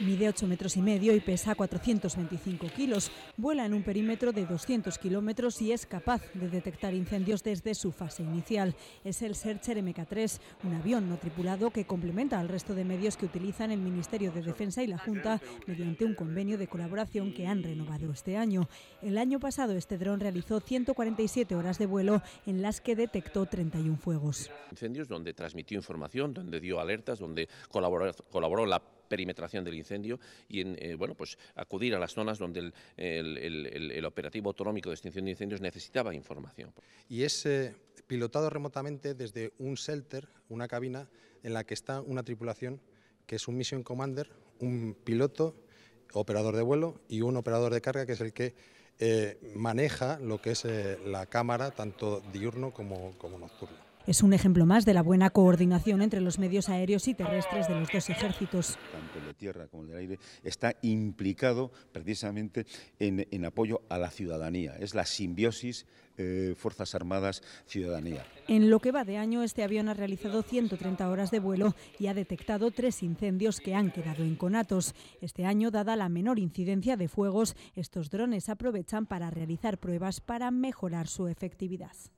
Mide 8 metros y medio y pesa 425 kilos. Vuela en un perímetro de 200 kilómetros y es capaz de detectar incendios desde su fase inicial. Es el Searcher MK3, un avión no tripulado que complementa al resto de medios que utilizan el Ministerio de Defensa y la Junta mediante un convenio de colaboración que han renovado este año. El año pasado este dron realizó 147 horas de vuelo en las que detectó 31 fuegos. Incendios donde transmitió información, donde dio alertas, donde colaboró, colaboró la perimetración del incendio y en, eh, bueno, pues acudir a las zonas donde el, operativo autonómico de extinción de incendios necesitaba información. Y es eh, pilotado remotamente desde un shelter, una cabina en la que está una tripulación que es un mission commander, un piloto, operador de vuelo y un operador de carga que es el que eh, maneja lo que es la cámara tanto diurno como nocturno. Es un ejemplo más de la buena coordinación entre los medios aéreos y terrestres de los dos ejércitos. Tanto el de tierra como el del aire está implicado precisamente en, apoyo a la ciudadanía. Es la simbiosis eh, Fuerzas Armadas, Ciudadanía. En lo que va de año, este avión ha realizado 130 horas de vuelo y ha detectado tres incendios que han quedado en Conatos. Este año, dada la menor incidencia de fuegos, estos drones aprovechan para realizar pruebas para mejorar su efectividad.